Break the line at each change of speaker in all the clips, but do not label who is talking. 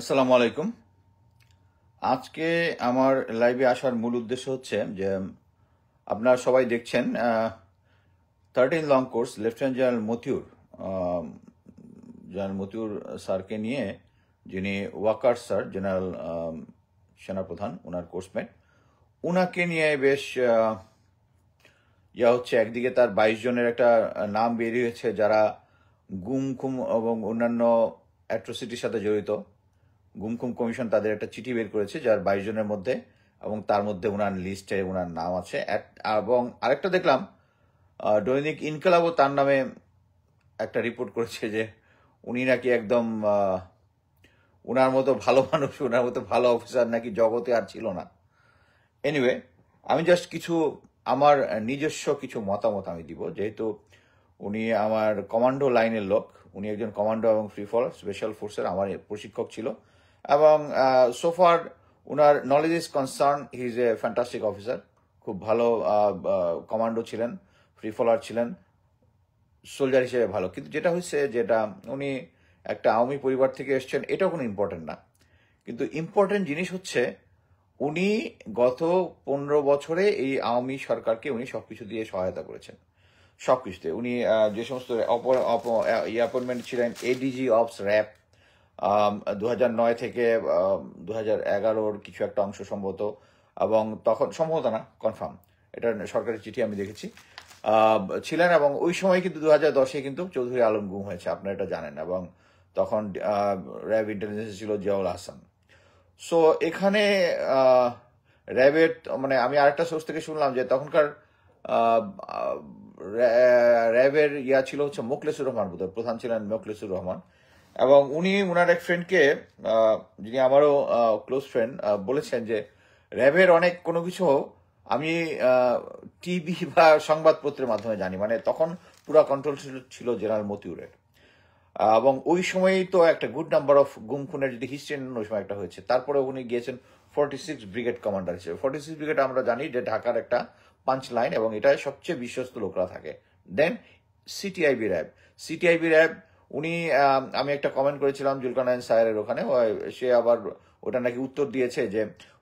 আসসালামু আলাইকুম আজকে আমার লাইভে আসার মূল উদ্দেশ্য হচ্ছে যে আপনারা সবাই দেখছেন thirteen long course lieutenant general Motiur general Motiur স্যারকে নিয়ে যিনি ওয়াকার স্যার জেনারেল সেনাপ্রধান ওনার কোর্সমেট ওনাকে নিয়ে বেশ ইয়া হচ্ছে একদিকে তার বাইশ জনের একটা নাম বেরিয়েছে যারা গুম খুম এবং অন্যান্য অ্যাট্রোসিটির সাথে জড়িত গুমকুম কমিশন তাদের একটা চিঠি বের করেছে যার বাইশ জনের মধ্যে এবং তার মধ্যে ওনার লিস্টে ওনার নাম আছে এবং আরেকটা দেখলাম দৈনিক ইনকালাবও তার নামে একটা রিপোর্ট করেছে যে উনি নাকি একদম ওনার মতো ভালো মানুষ ওনার মতো ভালো অফিসার নাকি জগতে আর ছিল না এনিওয়ে আমি জাস্ট কিছু আমার নিজস্ব কিছু মতামত আমি দিব যেহেতু উনি আমার কমান্ডো লাইনের লোক উনি একজন কমান্ডো এবং ফ্রি ফল স্পেশাল ফোর্সের আমার প্রশিক্ষক ছিল এবং so far knowledge is concern he is a fantastic officer খুব ভালো কমান্ডো ছিলেন ফ্রি ফলার ছিলেন সোলজার হিসেবে ভালো কিন্তু যেটা হয়েছে যেটা উনি একটা আওয়ামী পরিবার থেকে এসছেন এটাও কোনো ইম্পর্টেন্ট না কিন্তু ইম্পর্টেন্ট জিনিস হচ্ছে উনি গত পনেরো বছরে এই আওয়ামী সরকারকে উনি সব কিছু দিয়ে সহায়তা করেছেন সব কিছুতে উনি যে সমস্ত অ্যাপয়েন্টমেন্ট ছিলেন এডিজি অফস র্যাপ দু নয় থেকে দু এগারোর কিছু একটা অংশ সম্ভবত এবং তখন সম্ভবত না কনফার্ম এটা সরকারি চিঠি আমি দেখেছি ছিলেন এবং ওই সময় কিন্তু দু হাজার দশে কিন্তু চৌধুরী আলম গুম হয়েছে আপনারা এটা জানেন এবং তখন র্যাব ইন্টেলিজেন্স ছিল জিয়াউল হাসান সো এখানে র্যাবের মানে আমি আরেকটা সোর্স থেকে শুনলাম যে তখনকার র্যাবের ইয়া ছিল হচ্ছে মোকলেসুর রহমান বোধ প্রধান ছিলেন মোকলেসুর রহমান এবং উনি উনার এক ফ্রেন্ডকে যিনি আমারও ক্লোজ ফ্রেন্ড বলেছেন যে র্যাবের অনেক কোনো কিছু আমি টিভি বা সংবাদপত্রের মাধ্যমে জানি মানে তখন পুরা কন্ট্রোল ছিল জেনারেল মতিউরের এবং ওই সময়ই তো একটা গুড নাম্বার অফ গুম খুনের যদি হিস্ট্রি নেন ওই সময় একটা হয়েছে তারপরে উনি গিয়েছেন ফর্টি সিক্স ব্রিগেড কমান্ডার হিসেবে ফর্টি সিক্স ব্রিগেড আমরা জানি যে ঢাকার একটা পাঞ্চ লাইন এবং এটা সবচেয়ে বিশ্বস্ত লোকরা থাকে then CTIB RAB CTIB RAB উনি আমি একটা কমেন্ট করেছিলাম জুলকানায়ন সায়ের ওখানে সে আবার ওটা নাকি উত্তর দিয়েছে যে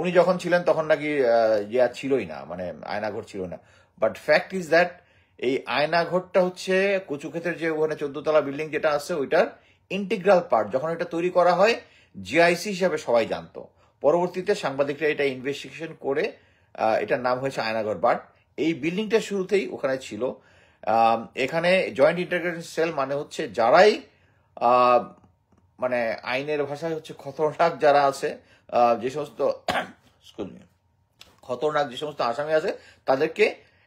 উনি যখন ছিলেন তখন নাকি ইয়া ছিলই না মানে আয়নাঘর ছিল না বাট ফ্যাক্ট ইজ দ্যাট এই আয়নাঘরটা হচ্ছে কচুক্ষেতের যে ওখানে চোদ্দতলা বিল্ডিং যেটা আছে ওইটার ইন্টিগ্রাল পার্ট যখন এটা তৈরি করা হয় জিআইসি হিসাবে সবাই জানতো পরবর্তীতে সাংবাদিকরা এটা ইনভেস্টিগেশন করে এটার নাম হয়েছে আয়নাঘর বাট এই বিল্ডিংটা শুরুতেই ওখানে ছিল এখানে জয়েন্ট ইন্টারগ্রেশন সেল মানে হচ্ছে যারাই মানে আইনের ভাষায় হচ্ছে খতরনাক যারা আছে যে সমস্ত খতরনাক যে সমস্ত আসামি আছে তাদেরকে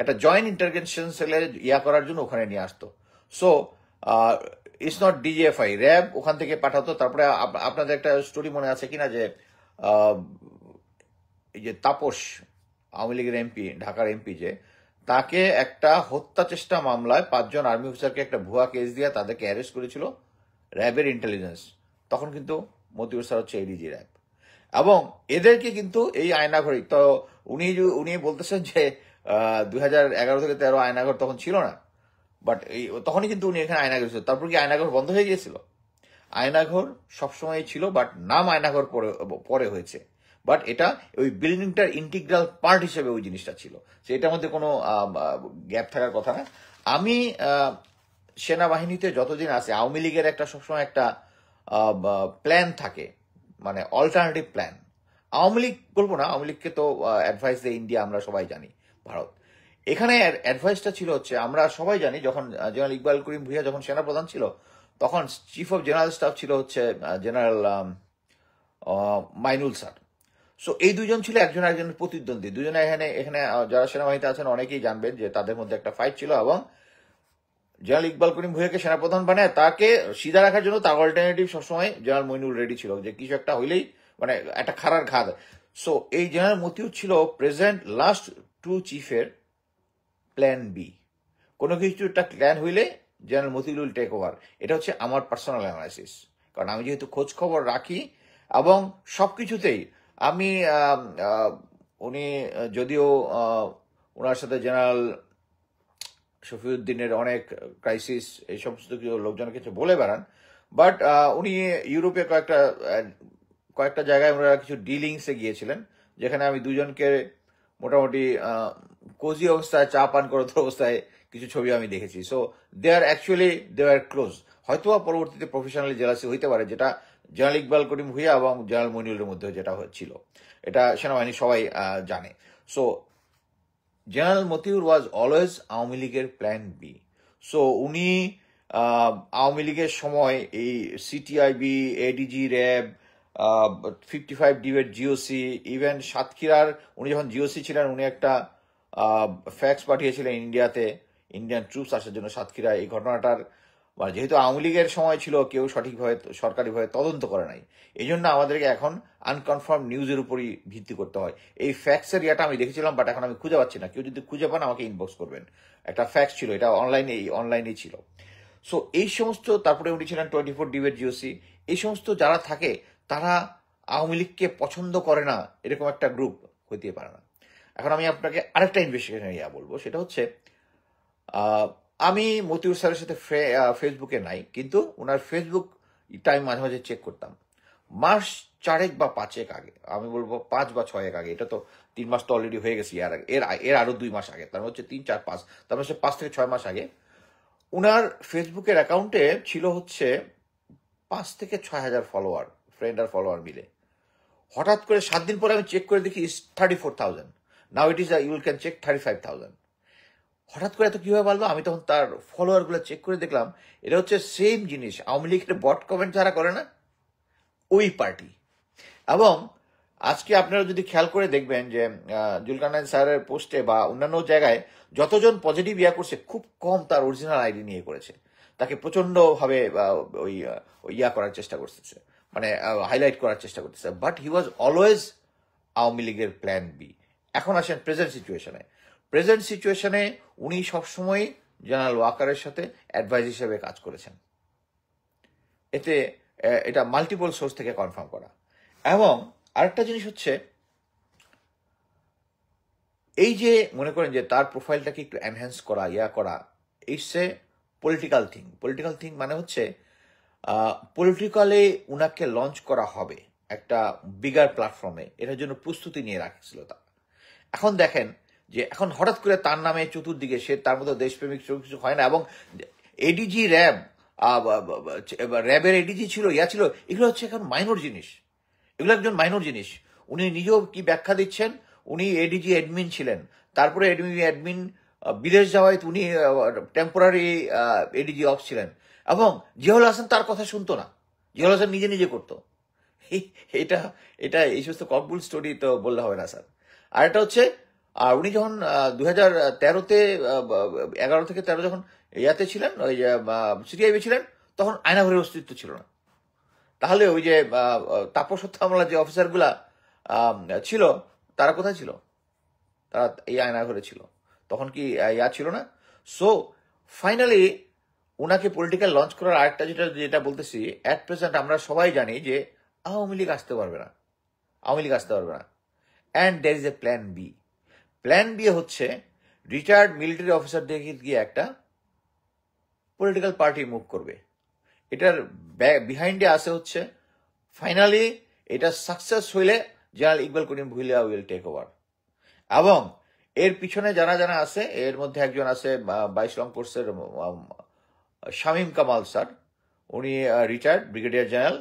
একটা জয়েন্ট ইন্টারগ্রেশন সেলে ইয়া করার জন্য ওখানে নিয়ে আসতো so it's not DGFI RAB ওখান থেকে পাঠাতো তারপরে আপনাদের একটা স্টোরি মনে আছে কিনা যে এই যে তাপস আওয়ামী লীগের এমপি ঢাকার এমপি যে তাকে একটা হত্যা চেষ্টা মামলায় পাঁচজন আর্মি অফিসারকে একটা ভুয়া কেস দিয়ে তাদেরকে অ্যারেস্ট করেছিল র্যাবের ইন্টেলিজেন্স তখন কিন্তু মতিউর স্যার হচ্ছে এডিজি র্যাব এবং এদেরকে কিন্তু এই আয়নাঘরই তো উনি উনি বলতেছেন যে দুই থেকে তেরো আয়নাঘর তখন ছিল না বাট এই তখনই কিন্তু উনি এখানে আয়নাঘর ছিল তারপর কি আয়নাঘর বন্ধ হয়ে গিয়েছিল আয়নাঘর সবসময় ছিল বাট নাম আয়নাঘর পরে পরে হয়েছে বাট এটা ওই বিল্ডিংটার ইন্টিগ্রাল পার্ট হিসেবে ওই জিনিসটা ছিল সে এটার মধ্যে কোনো গ্যাপ থাকার কথা না আমি সেনাবাহিনীতে যতদিন আছে আওয়ামী লীগের একটা সবসময় একটা প্ল্যান থাকে মানে অল্টারনেটিভ প্ল্যান আওয়ামী লীগ বলবো না আওয়ামী লীগকে তো অ্যাডভাইস দেয় ইন্ডিয়া আমরা সবাই জানি ভারত এখানে অ্যাডভাইসটা ছিল হচ্ছে আমরা সবাই জানি যখন জেনারেল ইকবাল করিম ভুইয়া যখন সেনাপ্রধান ছিল তখন চিফ অফ জেনারেল স্টাফ ছিল হচ্ছে জেনারেল মাইনুল স্যার সো এই দুজন ছিল একজন একজনের প্রতিদ্বন্দ্বী দুজনে এখানে এখানে যারা সেনাবাহিনীতে আছেন অনেকেই জানবেন যে তাদের মধ্যে একটা ফাইট ছিল এবং জেনারেল ইকবাল করিম ভূয়াকে সেনাপ্রধান বানায় তাকে সিধা রাখার জন্য তার অল্টারনেটিভ সবসময় জেনারেল মইনুল রেডি ছিল যে কিছু একটা হইলেই মানে একটা খারার ঘাত সো এই জেনারেল মতিউ ছিল প্রেজেন্ট লাস্ট টু চিফের প্ল্যান বি কোনো কিছু একটা প্ল্যান হইলে general Motiul will take over এটা হচ্ছে আমার পার্সোনাল অ্যানালাইসিস কারণ আমি যেহেতু খোঁজ খবর রাখি এবং সব কিছুতেই আমি উনি যদিও ওনার সাথে জেনারেল শফিউদ্দিনের অনেক ক্রাইসিস এই সমস্ত কিছু লোকজন কিছু বলে বেড়ান বাট উনি ইউরোপে কয়েকটা কয়েকটা জায়গায় ওনারা কিছু ডিলিংসে গিয়েছিলেন যেখানে আমি দুজনকে মোটামুটি কোজি অবস্থায় চা পান করত অবস্থায় কিছু ছবি আমি দেখেছি so they are actually they are close হয়তো পরবর্তীতে প্রফেশনালি জেলাসি হইতে পারে যেটা জেনারেল ইকবাল করিম ভুইয়া এবং জেনারেল মনিউলের মধ্যে যেটা হচ্ছিল এটা সেনাবাহিনী সবাই জানে so general Motiur was always Awami লীগের প্ল্যান বি সো উনি আওয়ামী লীগের সময় এই CTIB ADG RAB fifty five debate GOC even সাতক্ষীরার উনি যখন জিওসি ছিলেন উনি একটা ফ্যাক্স পাঠিয়েছিলেন ইন্ডিয়াতে ইন্ডিয়ান ট্রুপস আসার জন্য সাতক্ষীরা এই ঘটনাটার মানে যেহেতু আওয়ামী লীগের সময় ছিল কেউ সঠিকভাবে সরকারিভাবে তদন্ত করে নাই এই জন্য আমাদেরকে এখন আনকনফার্ম নিউজের উপরই ভিত্তি করতে হয় এই ফ্যাক্সের ইয়াটা আমি দেখেছিলাম বাট এখন আমি খুঁজে পাচ্ছি না কেউ যদি খুঁজে পান আমাকে ইনবক্স করবেন একটা ফ্যাক্স ছিল এটা অনলাইনে এই অনলাইনে ছিল সো এই সমস্ত তারপরে উনি ছিলেন টোয়েন্টি ফোর ডিবেট জিওসি এই সমস্ত যারা থাকে তারা আওয়ামী লীগকে পছন্দ করে না এরকম একটা গ্রুপ হইতে পারে না এখন আমি আপনাকে আরেকটা ইনভেস্টিগেশন ইয়া বলবো সেটা হচ্ছে আমি মতিউর স্যারের সাথে ফেসবুকে নাই কিন্তু ওনার ফেসবুক টাইম মাঝে মাঝে চেক করতাম মাস চারেক বা পাঁচেক আগে আমি বলবো পাঁচ বা ছয়েক আগে এটা তো তিন মাস তো অলরেডি হয়ে গেছে এর আগে এর এর আরও দুই মাস আগে তার হচ্ছে তিন চার পাঁচ তার হচ্ছে পাঁচ থেকে ছয় মাস আগে ওনার ফেসবুকের অ্যাকাউন্টে ছিল হচ্ছে পাঁচ থেকে ছয় হাজার ফলোয়ার ফ্রেন্ড আর ফলোয়ার মিলে হঠাৎ করে সাত দিন পরে আমি চেক করে দেখি is thirty four thousand now it is you'll can check thirty five thousand হঠাৎ করে এত কীভাবে পারলো আমি তখন তার ফলোয়ারগুলো চেক করে দেখলাম এটা হচ্ছে সেম জিনিস আওয়ামী লীগের বট কমেন্ট যারা করে না ওই পার্টি এবং আজকে আপনারা যদি খেয়াল করে দেখবেন যে জুলকানাইন স্যারের পোস্টে বা অন্যান্য জায়গায় যতজন পজিটিভ ইয়া করছে খুব কম তার অরিজিনাল আইডি নিয়ে করেছে তাকে প্রচণ্ডভাবে ওই ইয়া করার চেষ্টা করতেছে মানে হাইলাইট করার চেষ্টা করতেছে but he was always Awami লীগের প্ল্যান বি এখন আসেন প্রেজেন্ট সিচুয়েশনে প্রেজেন্ট সিচুয়েশনে উনি সবসময় জেনারেল ওয়াকারের সাথে অ্যাডভাইস হিসেবে কাজ করেছেন এতে এটা মাল্টিপল সোর্স থেকে কনফার্ম করা এবং আরেকটা জিনিস হচ্ছে এই যে মনে করেন যে তার প্রোফাইলটাকে একটু এনহ্যান্স করা ইয়া করা it's a political thing political thing মানে হচ্ছে পলিটিক্যালে উনাকে লঞ্চ করা হবে একটা বিগার প্ল্যাটফর্মে এটার জন্য প্রস্তুতি নিয়ে রাখছিল তা এখন দেখেন যে এখন হঠাৎ করে তার নামে চতুর্দিকে সে তার মতো দেশপ্রেমিক কিছু হয় না এবং এডিজি র্যাব র্যাবের এডিজি ছিল ইয়া ছিল এগুলো হচ্ছে এখন মাইনর জিনিস এগুলো একজন মাইনর জিনিস উনি নিজেও কি ব্যাখ্যা দিচ্ছেন উনি এডিজি অ্যাডমিন ছিলেন তারপরে এডিজি অ্যাডমিন বিদেশ যাওয়ায় উনি টেম্পোরারি এডিজি অফ ছিলেন এবং জিয়াউল হাসান তার কথা শুনতো না জিয়াউল হাসান নিজে নিজে করতো এটা এটা এই সমস্ত ককবুল স্টোরি তো বললে হবে না স্যার আর এটা হচ্ছে আর উনি যখন দু হাজার তেরোতে এগারো থেকে তেরো যখন ইয়াতে ছিলেন ওই সিটিআইবি ছিলেন তখন আয়নাঘরের অস্তিত্ব ছিল না তাহলে ওই যে তাপস হত্যা আমলার যে অফিসারগুলা ছিল তারা কোথায় ছিল তারা এই আয়নাঘরে ছিল তখন কি ইয়া ছিল না সো ফাইনালি ওনাকে পলিটিক্যাল লঞ্চ করার আরেকটা যেটা যেটা বলতেছি অ্যাট প্রেজেন্ট আমরা সবাই জানি যে আওয়ামী লীগ আসতে পারবে না আওয়ামী লীগ আসতে পারবে না and there is a plan B plan B হচ্ছে রিটায়ার্ড মিলিটারি অফিসার অফিসারদের গিয়ে একটা পলিটিক্যাল পার্টি মুভ করবে এটার বিহাইন্ডে আসে হচ্ছে ফাইনালি এটা সাকসেস হইলে general Iqbal Karim Bhuiyan will take over এবং এর পিছনে যারা যারা আছে এর মধ্যে একজন আছে বাইশ রং কোর্সের শামীম কামাল স্যার উনি রিটায়ার্ড ব্রিগেডিয়ার জেনারেল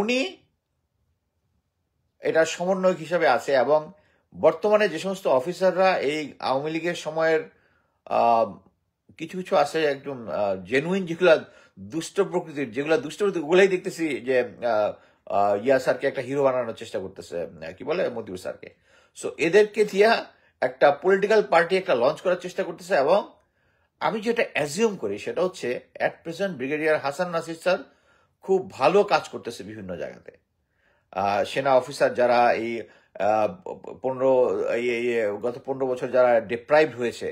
উনি এটা সমন্বয়ক হিসাবে আছে এবং বর্তমানে যে সমস্ত অফিসাররা এই আওয়ামী লীগের সময়ের কিছু কিছু আছে একদম জেনুইন যেগুলো দুষ্ট প্রকৃতির যেগুলো দুষ্ট প্রকৃতি ওগুলাই দেখতেছি যে ইয়া স্যারকে একটা হিরো বানানোর চেষ্টা করতেছে কি বলে মতিউর স্যারকে সো এদেরকে দিয়া একটা পলিটিক্যাল পার্টি একটা লঞ্চ করার চেষ্টা করতেছে এবং আমি যেটা অ্যাজিউম করি সেটা হচ্ছে at present brigadier Hasan Nasir sir খুব ভালো কাজ করতেছে বিভিন্ন জায়গাতে সেনা অফিসার যারা এই পনেরো গত পনেরো বছর যারা ডিপ্রাইভ হয়েছে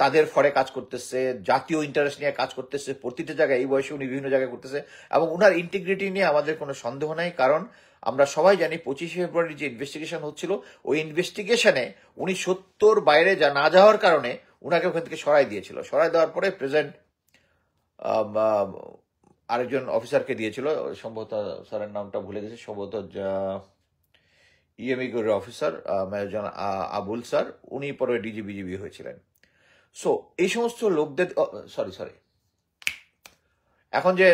তাদের ফরে কাজ করতেছে জাতীয় ইন্টারেস্ট নিয়ে কাজ করতেছে প্রতিটা জায়গায় এই বয়সে উনি বিভিন্ন জায়গায় করতেছে এবং উনার ইন্টিগ্রিটি নিয়ে আমাদের কোনো সন্দেহ নাই কারণ আমরা সবাই জানি পঁচিশে ফেব্রুয়ারি যে ইনভেস্টিগেশন হচ্ছিল ওই ইনভেস্টিগেশনে উনি সত্তর বাইরে যা না যাওয়ার কারণে উনাকে ওখান থেকে সরাই দিয়েছিল সরাই দেওয়ার পরে প্রেজেন্ট আরেকজন অফিসারকে দিয়েছিল সম্ভবত স্যারের নামটা ভুলে গেছে সম্ভবত ইএমইগুর অফিসার মেজর আবুল স্যার উনি পরে বিজিবি হয়েছিলেন সো এই সমস্ত লোকদের সরি oh, সরি এখন যে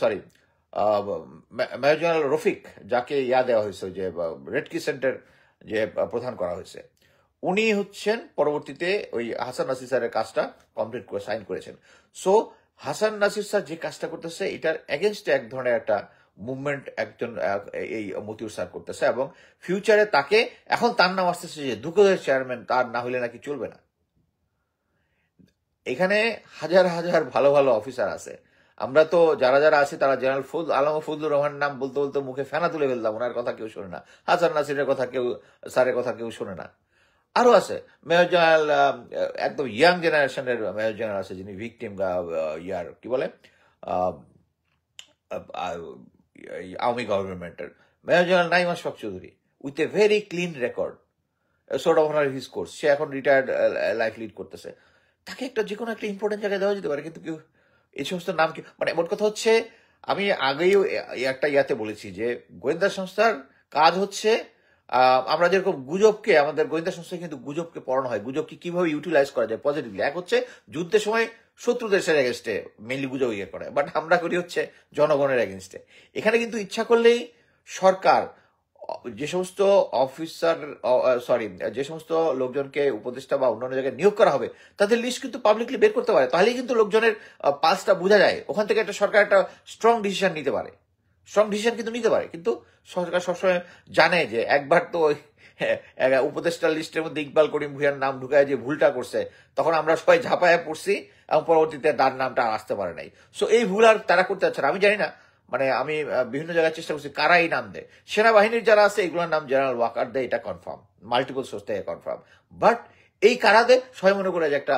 সরি মেজর জেনারেল রফিক যাকে ইয়া দেওয়া হয়েছে যে রেড কি সেন্টার যে uh, প্রধান করা হয়েছে উনি হচ্ছেন পরবর্তীতে ওই হাসান নাসির স্যারের কাজটা কমপ্লিট করে সাইন করেছেন সো হাসান নাসির স্যার যে কাজটা করতেছে এটার এগেনস্টে এক ধরনের একটা মুভমেন্ট একজন এই মতিউর স্যার করতেছে এবং ফিউচারে তাকে এখন তার নাম আসতেছে যে দুঃখদের চেয়ারম্যান তার না হলে নাকি চলবে না এখানে হাজার হাজার ভালো ভালো অফিসার আছে আমরা তো যারা যারা আছে তারা জেনারেল ফুল আলম ফজলুর রহমান নাম বলতে বলতে মুখে ফেনা তুলে ফেলতাম ওনার কথা কেউ শোনে না হাসান নাসিরের কথা কেউ স্যারের কথা কেউ শোনে না আরও আছে মেয়র জেনারেল একদম ইয়াং জেনারেশনের মেয়র জেনারেল আছে যিনি ভিকটিম ইয়ার কি বলে আওয়ামী গভর্নমেন্টের major general Naim Ashfaq Chowdhury with a very clean record sword of honour his course সে এখন রিটায়ার্ড লাইফ লিড করতেছে তাকে একটা যে কোনো একটা ইম্পর্টেন্ট জায়গায় দেওয়া যেতে পারে কিন্তু কেউ এই সমস্ত নাম কি মানে এমন কথা হচ্ছে আমি আগেই একটা ইয়াতে বলেছি যে গোয়েন্দা সংস্থার কাজ হচ্ছে আমরা যেরকম গুজবকে আমাদের গোয়েন্দা সংস্থা কিন্তু গুজবকে পড়ানো হয় গুজবকে কিভাবে ইউটিলাইজ করা যায় পজিটিভলি এক হচ্ছে যুদ্ধের সময় শত্রু দেশের এগেনস্টে মেনলি গুজব ইয়ে করে বাট আমরা করি হচ্ছে জনগণের এগেনস্টে এখানে কিন্তু ইচ্ছা করলেই সরকার যে সমস্ত অফিসার সরি যে সমস্ত লোকজনকে উপদেষ্টা বা অন্যান্য জায়গায় নিয়োগ করা হবে তাদের লিস্ট কিন্তু পাবলিকলি বের করতে পারে তাহলেই কিন্তু লোকজনের পাসটা বোঝা যায় ওখান থেকে একটা সরকার একটা স্ট্রং ডিসিশন নিতে পারে স্ট্রং ডিসিশন কিন্তু নিতে পারে কিন্তু সরকার সবসময় জানে যে একবার তো হ্যাঁ, উপদেষ্টা লিস্টের মধ্যে ইকবাল করিম ভুইয়ার নাম ঢুকায় যে ভুলটা করছে তখন আমরা সবাই ঝাঁপায় পড়ছি এবং পরবর্তীতে তার নামটা আর আসতে পারে নাই সো এই ভুল আর তারা করতে চাচ্ছে না আমি জানি না মানে আমি বিভিন্ন জায়গায় চেষ্টা করছি কারা এই নাম দেয় সেনাবাহিনীর যারা আছে এগুলোর নাম জেনারেল ওয়াকার দেয় এটা কনফার্ম মাল্টিপল সোর্স থেকে কনফার্ম বাট এই কারা দেয় সবাই মনে করে যে একটা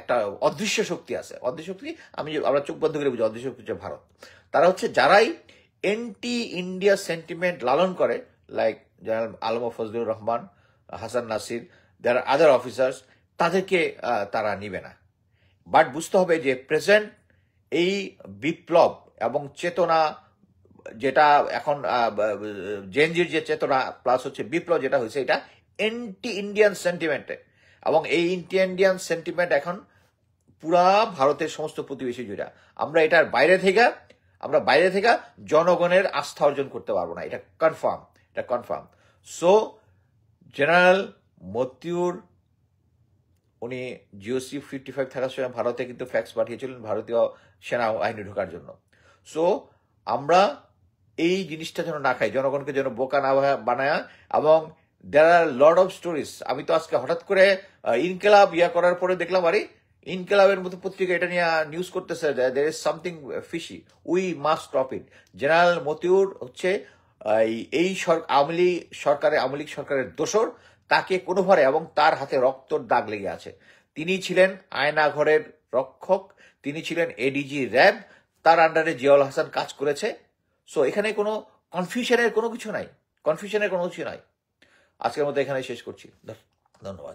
একটা অদৃশ্য শক্তি আছে অদৃশ্য শক্তি আমি আমরা চোখ বন্ধ করে বুঝি অদৃশ্য শক্তি হচ্ছে ভারত তারা হচ্ছে যারাই এন্টি ইন্ডিয়া সেন্টিমেন্ট লালন করে লাইক জেনারেল আলম ফজলুর রহমান হাসান নাসির যারা আদার অফিসার্স তাদেরকে তারা নিবে না বাট বুঝতে হবে যে প্রেজেন্ট এই বিপ্লব এবং চেতনা যেটা এখন জেনজির যে চেতনা প্লাস হচ্ছে বিপ্লব যেটা হয়েছে এটা এন্টি ইন্ডিয়ান সেন্টিমেন্টে এবং এই এন্টি ইন্ডিয়ান সেন্টিমেন্ট এখন পুরা ভারতের সমস্ত প্রতিবেশী জুড়া আমরা এটার বাইরে থেকে আমরা বাইরে থেকে জনগণের আস্থা অর্জন করতে পারবো না এটা কনফার্ম এটা কনফার্ম সো জেনারেল মতিউর উনি জিওসি ফিফটি ফাইভ থাকার সময় ভারতে কিন্তু ফ্যাক্স পাঠিয়েছিলেন ভারতীয় সেনা আইনে ঢোকার জন্য সো আমরা এই জিনিসটা যেন না খাই জনগণকে যেন বোকা না বানায় এবং there are lord of stories আমি তো আজকে হঠাৎ করে ইনকেলাব ইয়া করার পরে দেখলাম আরে ইনকেলাবের মতো পত্রিকা এটা নিয়ে নিউজ করতেছে there is something fishy we must stop it general Motiur হচ্ছে এই সরকার আওয়ামী লীগ সরকারের আওয়ামী লীগ সরকারের দোষর তাকে কোনো এবং তার হাতে রক্তর দাগ লেগে আছে তিনি ছিলেন আয়নাঘরের রক্ষক তিনি ছিলেন এডিজি র্যাব তার আন্ডারে জিয়াউল হাসান কাজ করেছে সো এখানে কোনো কনফিউশনের কোনো কিছু নাই কনফিউশনের কোনো কিছু নাই আজকের মতো এখানে শেষ করছি ধন্যবাদ